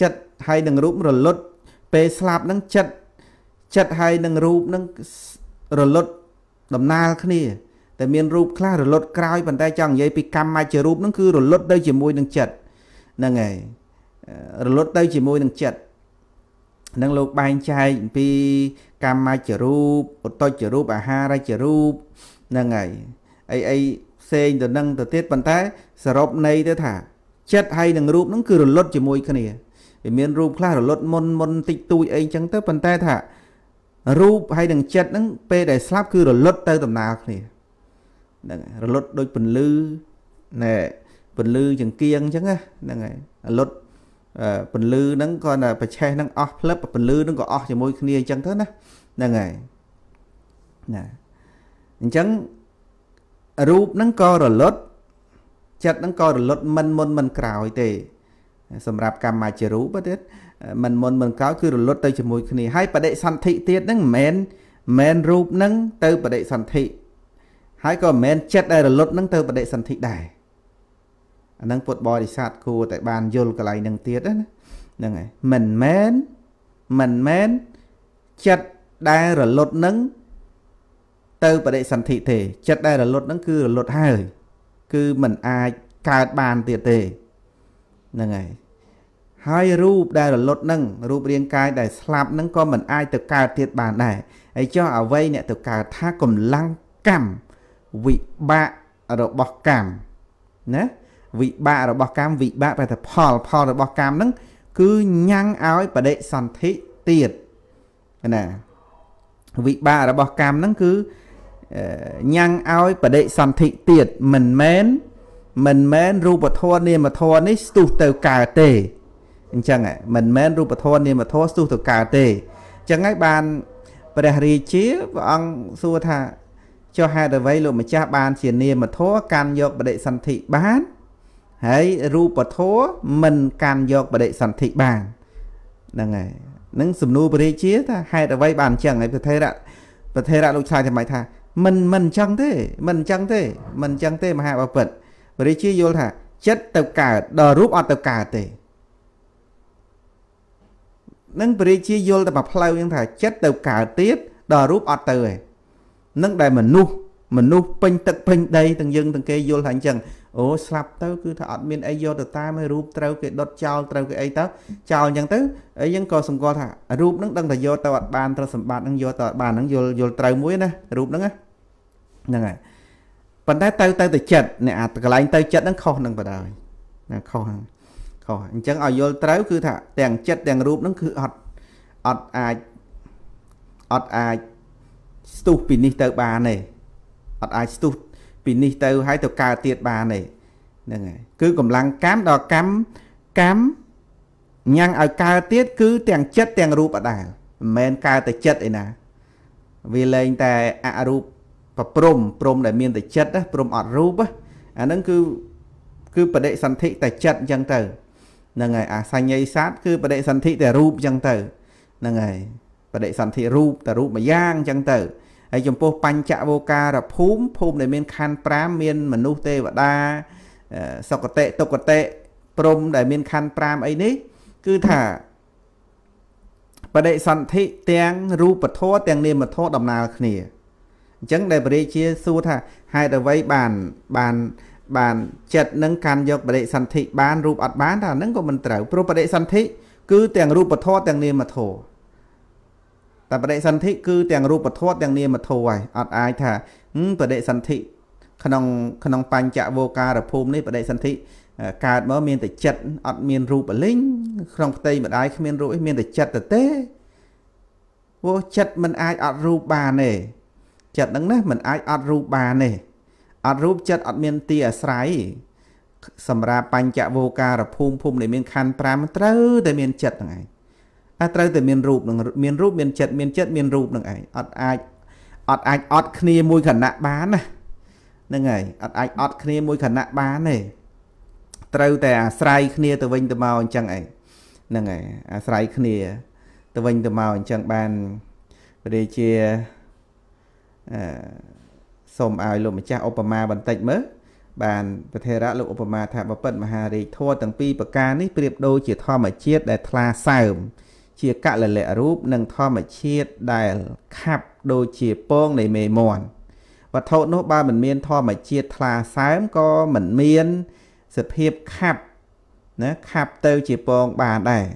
ចិត្តហើយនឹងរូបរលត់ពេលស្លាប់នឹងចិត្តចិត្តហើយនឹងរូបនឹងរលត់ដំណាលគ្នាតែមានរូបខ្លះរលត់ក្រោយប៉ុន្តែចង់និយាយពីកម្មជារូបនឹងគឺរលត់ទៅជាមួយនឹងចិត្តហ្នឹងហើយរលត់ទៅជាមួយនឹងចិត្តនឹងលោកបែងចែកពី កម្មជារូបឧត្តជារូបអាហារជារូបហ្នឹងហើយអីអីផ្សេងទៅនឹង ទៅទៀតប៉ុន្តែសរុបន័យទៅថាចិត្តហើយនឹងរូបនឹងគឺរលត់ជាមួយគ្នាវាមានរូបខ្លះរលត់មុនមុនតិចតួចអីចឹងទៅប៉ុន្តែថារូបហើយនឹងចិត្តហ្នឹងពេលដែលស្លាប់គឺរលត់ទៅដំណើរគ្នាហ្នឹងរលត់ដូចពន្លឺណែពន្លឺចង្កៀងអញ្ចឹងហ្នឹងហើយរលត់ពន្លឺហ្នឹងគាត់ថាប្រឆេះហ្នឹងអស់ផ្លឹបពន្លឺហ្នឹងក៏អស់ជាមួយគ្នាអញ្ចឹងទៅណាហ្នឹងហើយណាអញ្ចឹងរូបហ្នឹងក៏រលត់ចិត្តហ្នឹងក៏រលត់មិនមុនមិនក្រោយទេសម្រាប់កម្មាជារូបទៀតមិនមុនមិនក្រោយគឺរលត់ទៅជាមួយគ្នាហើយបដិសន្ធិទៀតហ្នឹងមិនមែនមិនរូបហ្នឹង ទៅបដិសន្ធិហើយក៏មិនមែនចិត្តដែលរលត់ហ្នឹងទៅបដិសន្ធិដែរអាហ្នឹងពុទ្ធបរិស័ទគួរតែបានយល់កន្លែងហ្នឹងទៀតណាហ្នឹងហើយមិនមែនមិនមែនចិត្តដែលរលត់ហ្នឹងទៅបដិសន្ធិទេចិត្តដែលរលត់ហ្នឹងគឺរលត់ហើយគឺមិនអាចកើតបានទៀតទេហ្នឹងហើយហើយរូបដែលរលត់នឹងរូបរាងកាយដែលស្លាប់នឹងក៏មិនអាចទៅកើតទៀតបានដែរហើយចុះអ្វីអ្នក ទៅកើតថាកម្លាំងកម្មវិបាករបស់កម្មណាវិបាករបស់កម្មវិបាកប្រតិផលផលរបស់កម្មនឹងគឺញ៉ាំងឲ្យបដិសន្ធិទៀតណា វិបាករបស់កម្មនឹងគឺញ៉ាំងឲ្យបដិសន្ធិទៀតមិនមែនមិនមែនរូបធម៌នាមធម៌នេះស្ទុះទៅកើតទេអញ្ចឹងមិនមែនរូបធម៌នាមធម៌ស្ទុះទៅកើតទេអញ្ចឹងហើយបានព្រះរាជាព្រះអង្គសួរថាចុះហេតុអ្វីលោកម្ចាស់បាន ជានាមធម៌កាន់យកបដិសន្ធិបានហើយរូបធម៌មិនកាន់យកបដិសន្ធិបានហ្នឹងហើយនឹងសំណួរព្រះរាជាថាហេតុអ្វីបានអញ្ចឹងហើយប្រធេរៈប្រធេរៈលោកឆ្លើយថ្មីថាមិនមិនអញ្ចឹងទេ មិនអញ្ចឹងទេ មិនអញ្ចឹងទេមហាបពិតព្រះរាជាយល់ថាចិត្តទៅកើតដល់រូបអត់ទៅកើតទេនឹងព្រះរាជាយល់តែមួយផ្លូវហ្នឹងថាចិត្តទៅកើតទៀតដល់រូបអត់ទៅឯងនឹងដែលមនុស្សមនុស្សពេញទឹកពេញដីទាំងយើងទាំងគេយល់ថាអញ្ចឹងអូស្លាប់ទៅគឺថាអត់មានអីយកទៅតាមឯរូបត្រូវគេដុតចោលត្រូវគេអីទៅចោលអញ្ចឹងទៅអីយើងក៏សម្គាល់ថារូបហ្នឹងដឹងតែយកទៅអត់បានត្រូវសម្បត្តិហ្នឹងយកទៅអត់បានហ្នឹងយល់យល់ត្រូវមួយណារូបហ្នឹងហ្នឹងហើយប៉ុន្តែទៅទៅទៅចិត្តអ្នកអាកន្លែងទៅចិត្តហ្នឹងខុសនឹងបណ្ដោយណាខុសហ្នឹងខុសអញ្ចឹងឲ្យយល់ត្រូវគឺថាទាំងចិត្តទាំងរូបហ្នឹងគឺអត់អត់អាចអត់អាចស្ទុះពីនេះទៅបានទេអត់អាចស្ទុះពីនេះទៅហើយទៅកើតទៀតបានទេហ្នឹងហើយគឺកម្លាំងកម្មដល់កម្មកម្មញ៉ាំងឲ្យកើតទៀតគឺទាំងចិត្តទាំងរូបអដាលមិនមែនកើតតែចិត្តឯណាវាលែងតែអរូបប្រព្រំព្រំដែលមានតែចិត្តព្រំអត់រូបអាហ្នឹងគឺគឺបដិសន្ធិតែចិត្តអញ្ចឹងទៅហ្នឹងហើយអាសញ្ញ័យសัตว์គឺបដិសន្ធិតែរូបអញ្ចឹងទៅហ្នឹងហើយបដិសន្ធិរូបតែរូបមួយយ៉ាងអញ្ចឹងទៅហើយចំពោះបញ្ចវោការភូមិភូមិដែលមានខណ្ឌ5មានមនុស្សទេវតាសុគតិទុគតិព្រំដែលមានខណ្ឌ5អីនេះ គឺថាបដិសន្ធិទាំងរូបធម៌ទាំងនាមធម៌ដំណើរគ្នាអញ្ចឹងដែលព្រះរាជាសួរថាហេតុអ្វីបានបានបានចិត្តនឹងកាន់យកបដិសន្ធិបានរូបអត់បានតែហ្នឹងក៏មិនត្រូវព្រោះបដិសន្ធិគឺ ទាំងរូបធម៌ទាំងនាមធម៌តែបដិសន្ធិគឺទាំងរូបធម៌ទាំងនាមធម៌ហើយអត់អាចថាបដិសន្ធិក្នុងក្នុងបញ្ចវោការភូមិនេះបដិសន្ធិកើតមកមានតែចិត្តអត់មានរូបលិញក្នុងផ្ទៃម្ដាយគ្មានរូបអីមានតែចិត្តទៅទេព្រោះចិត្តមិនអាចអត់រូបបានទេចិត្តហ្នឹងណាមិនអាចអត់រូបបានទេអត់រូបចិត្តអត់មានទីអាស្រ័យសម្រាប់បញ្ចវោការភូមិភូមិដែលមានខណ្ឌ5ត្រូវតែមានចិត្តហ្នឹងឯងតែត្រូវតែមានរូបនឹងមានរូបមានចិត្តមានចិត្តមានរូបនឹងឯងអត់អាចអត់អាចអត់គ្នាមួយខណៈបានណាហ្នឹងហើយអត់អាចអត់គ្នាមួយខណៈបានទេត្រូវតែអាស្រ័យគ្នាទៅវិញទៅមកអញ្ចឹងឯងហ្នឹងហើយអាស្រ័យគ្នា ទៅវិញទៅមកអញ្ចឹងបានព្រះរាជាអឺសូមឲ្យលោកម្ចាស់ឧបមាបន្តិចមើលបានពធរៈលោកឧបមាថាបពិតមហារាជធัวទាំងពីរប្រការនេះប្រៀបដូចជាធម្មជាតិដែលថ្លាសើម ជាកលលៈរូបនិងធម្មជាតិដែលខាប់ដូចជាពងនៃមេមន់វត្ថុនោះបើមិនមានធម្មជាតិថ្លាសើមក៏មិនមាន សភាពខាប់ណាខាប់ទៅជាពងបានដែរ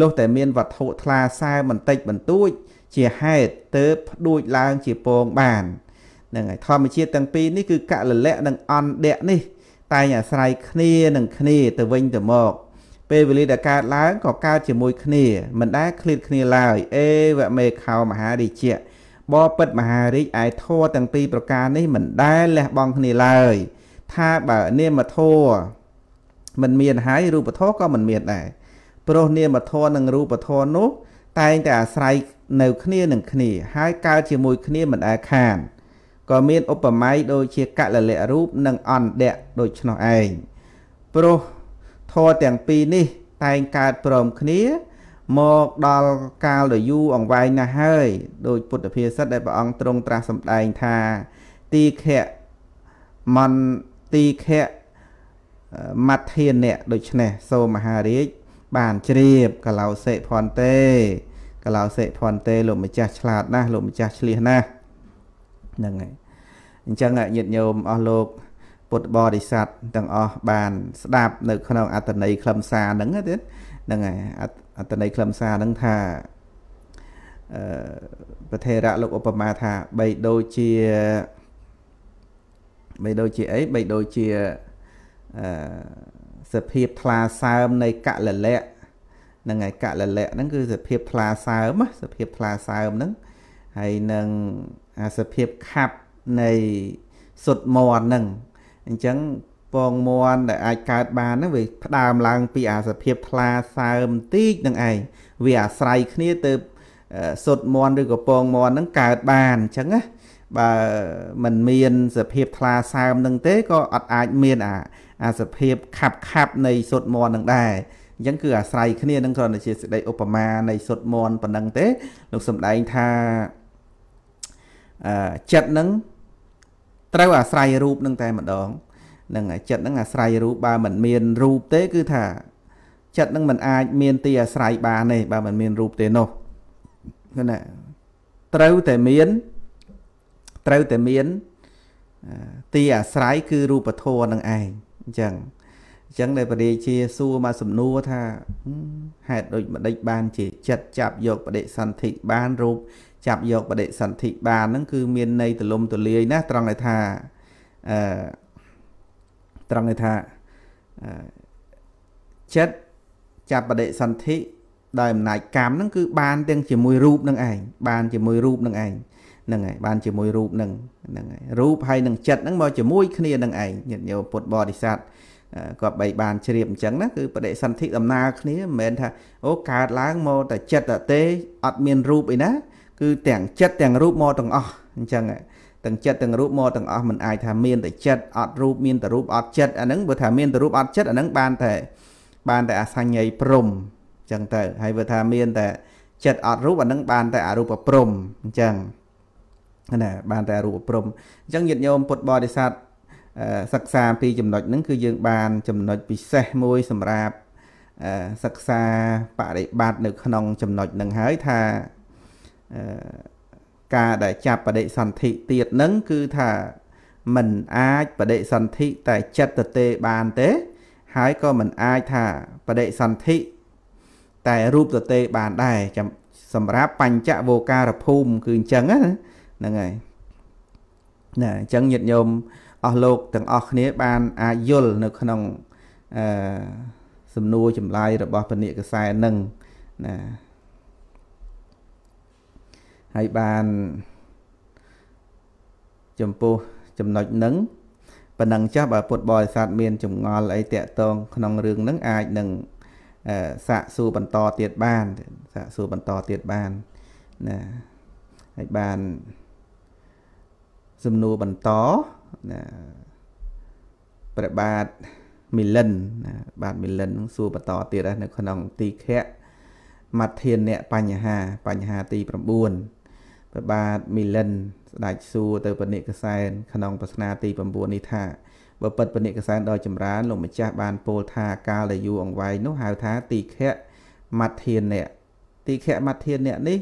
លុះតែមានវត្ថុថ្លាសើមបន្តិចបន្តួចជាហេតុទៅផ្ដួចឡើងជាពងបាននឹងហើយធម្មជាតិទាំងពីរនេះគឺកលលៈនិងអន្តៈនេះតែអាស្រ័យគ្នានឹងគ្នាទៅវិញទៅមកពេលវេលាដែលកើតឡើងក៏កើតជាមួយគ្នាមិនដែលឃ្លាតគ្នាឡើយ អេវមេខោមហារាជៈបបិទ្ធមហារាជឯធัวទាំងពីរប្រការនេះមិនដែលលះបង់គ្នាឡើយ ថាបើនាមធัวមិនមានហើយរូបធัวក៏មិនមានដែរព្រោះនាមធัวនិងរូបធัวនោះ តែងតែអាស្រ័យនៅគ្នានឹងគ្នាហើយកើតជាមួយគ្នា មិនដែលខានក៏មានឧបមាដូចជាកលលៈរូបនិងអន្តៈដូច្នោះឯងព្រោះធម៌ទាំងពីរនេះ តែងកើតព្រមគ្នាមកដល់កាលដ៏យូរអង្វែងណាស់ហើយដោយពុទ្ធភាសិតដែលព្រះអង្គទ្រង់ត្រាស់សម្ដែងថា ទីខៈមន្ទីខៈមធានៈដូច្នេះសូមហារាជបានជ្រាបកឡោសិភ័ន្ទេកឡោសិភ័ន្ទេលោកម្ចាស់ឆ្លាតណាស់លោកម្ចាស់ឆ្លៀសណាស់ហ្នឹងហើយអញ្ចឹងញាតិញោមអស់លោក ពុទ្ធបរិស័ទទាំងអស់បាន ស្ដាប់នៅក្នុងអត្តន័យខ្លឹមសារហ្នឹងទៀតហ្នឹងហើយអត្តន័យខ្លឹមសារហ្នឹងថាអឺប្រធេរៈលោកឧបមាថាបីដូចជាបីដូចជាអីបីដូចជាអឺសភាពថ្លាសើមនៃកលលៈហ្នឹងហើយកលលៈហ្នឹងគឺ សភាពថ្លាសើមសភាពថ្លាសើមហ្នឹងហើយនឹងអាសភាពខាប់នៃសុតមន់ហ្នឹងអញ្ចឹងពងមន់ដែលអាចកើតបានហ្នឹងវាផ្ដើមឡើង ពីអាសភាពថ្លាសើមបន្តិចនឹងឯងវាអាស្រ័យគ្នាទៅសុតមន់ឬក៏ពងមន់ហ្នឹងកើតបានអញ្ចឹងណាបើมันមានសភាពថ្លាសើមនឹងទេក៏អត់អាចមាន អាអាសភាពខាប់ខាប់នៃសុតមន់នឹងដែរអញ្ចឹងគឺ អាស្រ័យគ្នានឹងគ្រាន់តែជាសេចក្តីឧបមានៃសុតមន់ប៉ុណ្ណឹងទេលោកសំដែងថាចិត្តនឹងត្រូវអាស្រ័យរូបនឹង តែម្ដង នឹងចិត្តនឹងអាស្រ័យរូបបើមិនមានរូបទេគឺថាចិត្តនឹងមិនអាចមានទីអាស្រ័យបានទេបើមិនមានរូបទេនោះឃើញណាត្រូវតែមាន ត្រូវតែមានទីអាស្រ័យគឺរូបធម៌នឹងឯងអញ្ចឹងអញ្ចឹងដែលបរិជាសួរមកសំណួរថាហេតុដូចម្ដេចបានជា ចិត្តចាប់យកបដិសន្ធិបានរូបចាប់យកបដិសន្ធិ បានហ្នឹងគឺមានន័យទលំទលាយណាស់ត្រង់ន័យថាអឺត្រង់ន័យថាចិត្តចាប់បដិសន្ធិដោយអំណាចកម្មហ្នឹងគឺបានទាំងជាមួយរូបនឹងឯងបានជាមួយរូបនឹងឯងហ្នឹងហើយបានជាមួយរូបនឹងហ្នឹងហើយរូបហើយនឹងចិត្តហ្នឹងមកជាមួយគ្នានឹងឯងញាតិញោមពុទ្ធបរិស័ទគាត់បីបានជ្រាបអញ្ចឹងណាគឺបដិសន្ធិដំណើរគ្នាមិនមែនថាអូកើតឡើងមកតែចិត្តតែទេ អត់មានរូបអីណាគឺទាំងចិត្តទាំងរូបមកទាំងអស់អញ្ចឹងទាំងចិត្តទាំងរូបមកទាំងអស់มันអាចថាមាន តែចិត្តអត់រូបមានតែរូបអត់ចិត្តអាហ្នឹងបើថាមានតែរូបអត់ចិត្តអាហ្នឹងបានតែបានតែអសញ្ញ័យព្រំអញ្ចឹងទៅហើយបើថាមានតែចិត្តអត់រូបអាហ្នឹងបានតែអរូបព្រំអញ្ចឹងណាបានតែអរូបព្រំអញ្ចឹងញាតិញោមពុទ្ធបរិស័ទសិក្សាពីចំណុចហ្នឹងគឺយើងបានចំណុចពិសេសមួយសម្រាប់សិក្សាបរិបត្តិនៅក្នុងចំណុចហ្នឹងហើយថាការដែលចាប់បដិសន្ធិទៀតនឹងគឺថាមិនអាចបដិសន្ធិតែចិត្តទៅទេបានទេហើយក៏មិនអាចថាបដិសន្ធិតែរូបទៅទេបានដែរចាំសម្រាប់បញ្ចវោការភូមិគឺអញ្ចឹងណាហ្នឹងហើយណាអញ្ចឹងញាតិញោមអស់លោកទាំងអស់គ្នាបានអាចយល់នៅក្នុងអឺសំណួរចម្លើយរបស់ពនិកខ្សែនឹងណាហើយបានចំពោះចំណុចនឹងប៉ុណ្ណឹងចាស់បើពុទ្ធបរិស័ទមានចងល់អីតាក់ទងក្នុងរឿងនឹងអាចនឹងសាកសួរបន្តទៀតបាន សាកសួរបន្តទៀតបានណាហើយបានសំណួរបន្តណាព្រះបាទមីលិនណាបាទមីលិននឹងសួរបន្តទៀតនៅក្នុងទីខៈមធានៈបញ្ហាបញ្ហាទី9ព្រះបាទមីលិន ស្ដេចសួរទៅពនិកសែនក្នុងប្រស្នាទី9នេះថាបើពិតពនិកសែនដ៏ចម្រើន លោកម្ចាស់បានពោលថាកាលដែលយូរអង្វែងនោះហៅថាទីខៈមត្ធានៈទីខៈមត្ធានៈនេះ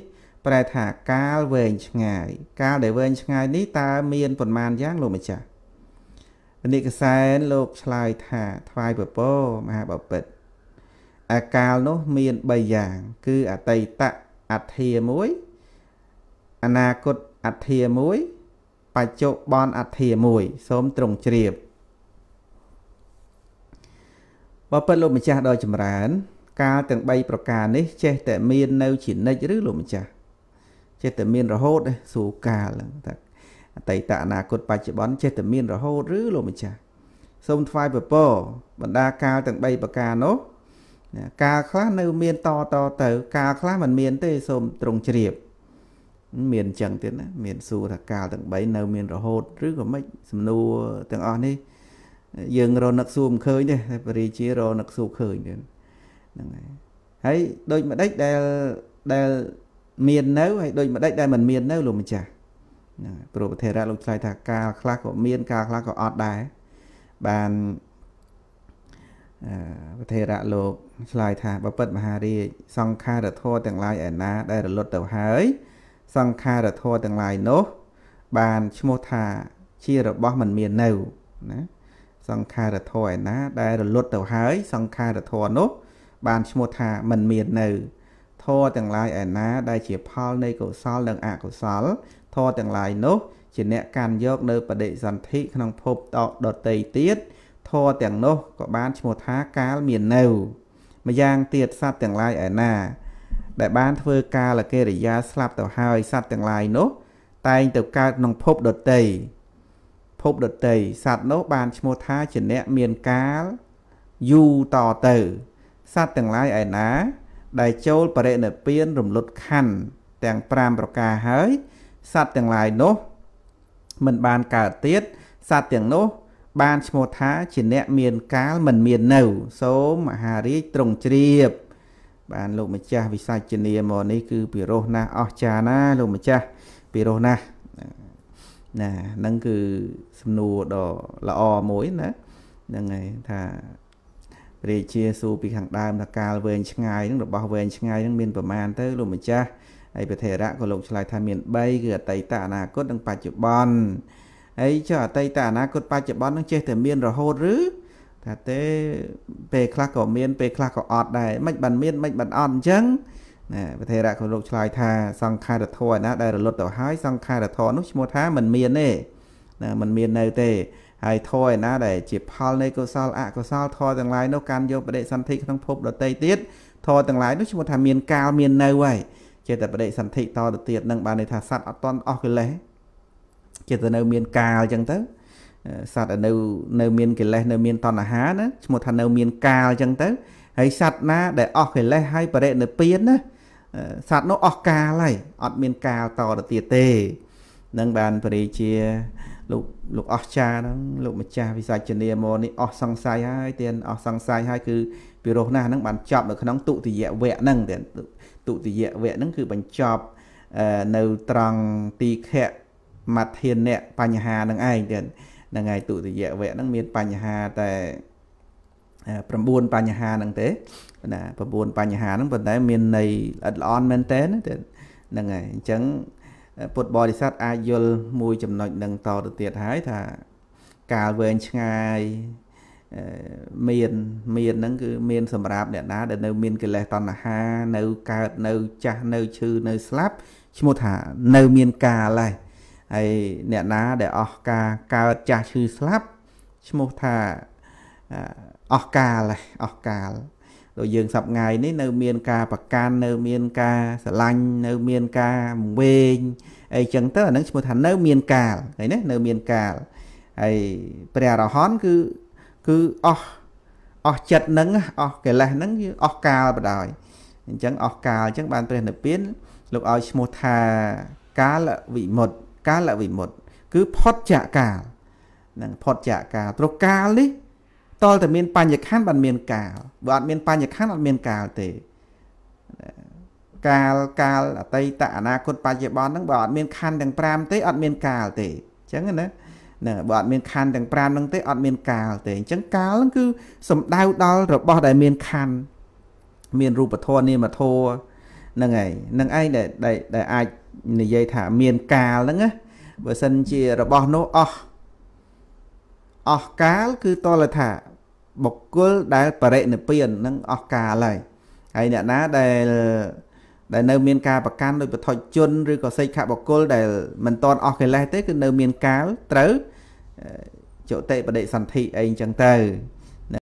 ប្រែថាកាលវែងឆ្ងាយកាលដែលវែងឆ្ងាយនេះតើមានប្រមាណយ៉ាងលោកម្ចាស់ពនិកសែនលោកឆ្លើយថាថ្វាយពពមហាបពិត្រអាកាលនោះមាន3យ៉ាង គឺអតីតអធាមួយអនាគតអធិមួយបច្ចុប្បន្នអធិមួយ សូមទ្រង់ជ្រាបបបិទ្ធលោកម្ចាស់ដ៏ចម្រើនកាលទាំង3ប្រការនេះចេះតែមាននៅជានិច្ចឬលោកម្ចាស់ចេះតែមានរហូតសួរកាលថាអតីតអនាគតបច្ចុប្បន្នចេះតែមានរហូត ឬលោកម្ចាស់សូមថ្វាយពពបណ្ដាកាលទាំង3ប្រការនោះកាលខ្លះនៅមានតតទៅ កាលខ្លះមិនមានទេសូមទ្រង់ជ្រាបមានអញ្ចឹងទៀតណាមានសួរថាកាលទាំង3នៅ មានរហូតឬក៏មិនសំណួរទាំងអស់នេះយើងរនឹកសួរមិនឃើញទេតែពរិជារនឹកសួរឃើញទៀតហ្នឹងហើយហើយដូចម្ដេចដែលដែលមាននៅហើយដូចម្ដេចដែលមិនមាននៅលោកម្ចាស់ហ្នឹងព្រោះប្រធារៈលោកឆ្លើយថាកាលខ្លះក៏មាន កាលខ្លះក៏អត់ដែរបានវធរៈលោកឆ្លើយថាបពិតមហារាជសង្ខារធរទាំងឡាយឯណាដែលរលត់ទៅហើយសង្ខារធម៌ទាំងឡាយនោះបានឈ្មោះថាជារបស់មិនមាននៅណាសង្ខារធម៌ឯណាដែលរលត់ទៅហើយ សង្ខារធម៌នោះ បានឈ្មោះថាមិនមាននៅធម៌ទាំងឡាយឯណាដែលជាផលនៃកុសលនិងអកុសលធម៌ទាំងឡាយនោះ ជាអ្នកកាន់យកនៅបដិសន្ធិក្នុងភពតដតីទៀតធម៌ទាំងនោះក៏បានឈ្មោះថាកាលមាននៅម្យ៉ាងទៀតសត្វទាំងឡាយឯណាដែលបានធ្វើកាលកិរិយាស្លាប់ទៅហើយសត្វទាំងឡាយនោះ តែងទៅកើតក្នុងភពដតីភពដតីសត្វនោះបានឈ្មោះថាជាអ្នកមានកាលយូរតទៅសត្វទាំងឡាយឯណា ដែលចូលបរិនិព្វានរំលត់ខណ្ឌទាំង5ប្រការហើយសត្វទាំងឡាយនោះមិនបានកើតទៀតសត្វទាំងនោះ បានឈ្មោះថាជាអ្នកមានកាលមិនមាននៅសូមមហារាជទ្រង់ជ្រាបបានលោកម្ចាស់វិសាជានីមកនេះគឺពិរោះណាស់អស្ចារណាលោកម្ចាស់ពិរោះណាស់ណាហ្នឹងគឺសំណួរដ៏ល្អមួយណាហ្នឹងហើយថាព្រះរាជាសួរពីខាងដើមថាកាលវែងឆ្ងាយហ្នឹងរបស់វែងឆ្ងាយហ្នឹងមានប្រមាណទៅលោកម្ចាស់ហើយព្រះថេរៈក៏លោកឆ្លើយថាមាន3គឺអតីតអនាគតនិងបច្ចុប្បន្នហើយចុះអតីតអនាគតបច្ចុប្បន្ននឹងចេះតែមានរហូតឬថាទេពេលខ្លះក៏មានពេលខ្លះក៏អត់ដែរមិនបានមានមិនបានអត់អញ្ចឹងណាព្រះថេរៈក៏លោកឆ្លើយថាសង្ខារធរណា ដែលរលត់ទៅហើយសង្ខារធរនោះឈ្មោះថាមិនមានទេណាមិនមាននៅទេហើយធរឯណាដែលជាផលនៃកុសលអកុសលធរទាំងឡាយនោះកាន់យកបដិសន្ធិក្នុងភពដតីទៀតធរទាំងឡាយនោះឈ្មោះថាមានកាលមាននៅហើយចេតបដិសន្ធិតទៅទៀតនឹងបានន័យថាសត្វអត់តន់អស់កិលេសចេតនៅមានកាលអញ្ចឹងទៅសត្វនៅនៅមានកិលេសនៅមាន តណ្ហាណាឈ្មោះថានៅ មានកាលអញ្ចឹងទៅហើយសត្វណាដែលអស់កិលេសហើយបរិនិព្វានណាសត្វនោះអស់កាលហើយអត់មានកាលតទៅទៀតទេនឹងបានពរិជា លោកលោកអស្ចារហ្នឹងលោកម្ចាស់វិសាជនីមកនេះអស់សង្ស័យហើយទៀតអស់សង្ស័យហើយគឺពិរោះណាស់ហ្នឹងបានចប់នៅក្នុងទុតិយវៈហ្នឹងទៀតទុតិយវៈហ្នឹងគឺបញ្ចប់នៅត្រង់ទីខៈមធានៈបញ្ហាហ្នឹងឯងទៀតហ្នឹងហើយទុតិយវៈហ្នឹងមានបញ្ហាតែ9បញ្ហាហ្នឹងទេណា9បញ្ហាហ្នឹងប៉ុន្តែមានន័យល្អិតល្អន់មែនតើហ្នឹងហើយអញ្ចឹងពុទ្ធបរិស័ទអាចយល់មួយចំណុចនឹងតទៅទៀតហើយថាកាលវែងឆ្ងាយមានមានហ្នឹងគឺមាន សម្រាប់អ្នកណាដែលនៅ មានកិលេសតណ្ហា នៅកើតនៅចាស់នៅឈឺនៅស្លាប់ឈ្មោះថានៅមានកាលហើយហើយអ្នកណា ដែលអស់ការកើតចាស់ឈឺស្លាប់ឈ្មោះថាអស់កាលអស់កាល ដូចយើងសប្ងាយនេះនៅមានការប្រកាន់នៅមានការស្រឡាញ់នៅមានការវែងអីចឹងទៅអានឹងឈ្មោះថានៅមានកាលឃើញទេនៅមានកាលហើយព្រះអរហន្តគឺគឺអស់អស់ចិត្តនឹងអស់កិលេសនឹងគឺអស់កាលបដ ாய் អញ្ចឹងអស់កាលអញ្ចឹងបានព្រះនិព្វានលោកឲ្យឈ្មោះថាកាលវិមុត្តកាលវិមុតគឺផុតចាកកាលនឹងផុតចាកកាលព្រោះកាលនេះតលតែមានបញ្ញខណ្ឌបានមានកាលបើអត់មានបញ្ញខណ្ឌអត់មានកាលទេកាលកាលអតីតអនាគតបច្ចុប្បន្នហ្នឹងបើអត់មានខណ្ឌទាំង5ទេអត់មានកាលទេអញ្ចឹងណាណាបើអត់ មានខណ្ឌទាំង5ហ្នឹងទេអត់មានកាលទេអញ្ចឹងកាលហ្នឹងគឺសំដៅដល់របស់ដែលមានខណ្ឌមានរូបធម៌នាមធម៌ហ្នឹងហើយហ្នឹងឯងដែលដែលអាចនិយាយថាមានកាលហ្នឹងណាបើសិនជារបស់នោះអស់អស់កាលគឺតលថា បុគ្គលដែលបរិនិព្វាននឹងអស់កាលហើយហើយអ្នកណាដែលដែលនៅ មាន ការប្រកាន់ដោយពធជនឬក៏សេចខបុគ្គលដែលមិនតន់អស់កិលេសទេគឺនៅមានកាលត្រូវចុតិបដិសន្ធិអីអញ្ចឹងទៅ